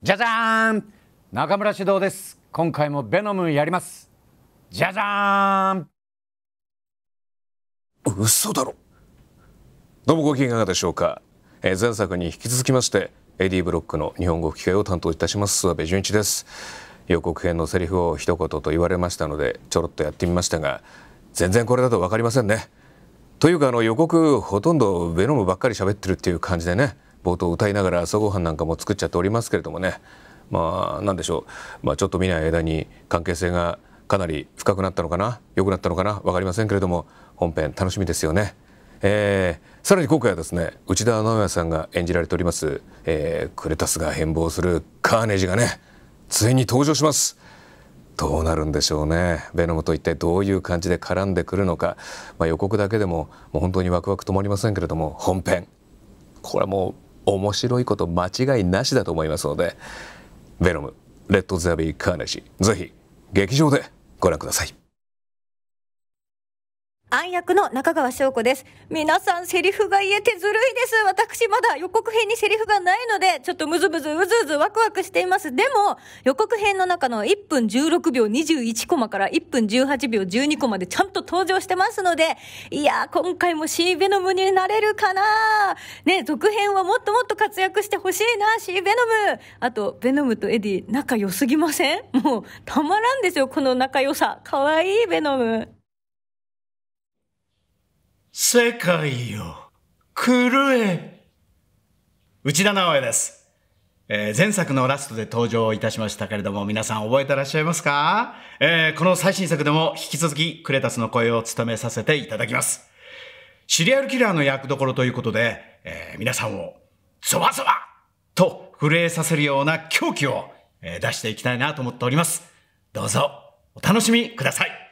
じゃじゃーん中村獅童です今回もベノムやりますじゃじゃーん嘘だろどうもご機嫌いかがでしょうか、えー、前作に引き続きましてエ AD ブロックの日本語吹き替えを担当いたします諏訪部純一です予告編のセリフを一言と言われましたのでちょろっとやってみましたが全然これだと分かりませんねというかあの予告ほとんどベノムばっかり喋ってるっていう感じでね冒頭歌いながら朝ごはんなんかも作っちゃっておりますけれどもねまあ何でしょう、まあ、ちょっと見ない間に関係性がかなり深くなったのかな良くなったのかな分かりませんけれども本編楽しみですよね。えー、さらに今回はですね内田直哉さんが演じられております、えー、クレタスが変貌するカーネジがねついに登場しますどうなるんでしょうねベノムと一体どういう感じで絡んでくるのか、まあ、予告だけでももう本当にワクワク止まりませんけれども本編これはもう面白いこと間違いなしだと思いますので「ベロノムレッド・ザ・ビー・カーネジ」ぜひ劇場でご覧ください。暗役の中川翔子です。皆さんセリフが言えてずるいです。私まだ予告編にセリフがないので、ちょっとムズムズうずうずワクワクしています。でも、予告編の中の1分16秒21コマから1分18秒12コマでちゃんと登場してますので、いやー、今回もシーベノムになれるかなね、続編はもっともっと活躍してほしいな、シーベノム。あと、ベノムとエディ仲良すぎませんもう、たまらんですよ、この仲良さ。かわいいベノム。世界を狂え。内田直江です。えー、前作のラストで登場いたしましたけれども、皆さん覚えてらっしゃいますかえー、この最新作でも引き続きクレタスの声を務めさせていただきます。シリアルキラーの役どころということで、えー、皆さんをゾワゾワと震えさせるような狂気を、え出していきたいなと思っております。どうぞお楽しみください。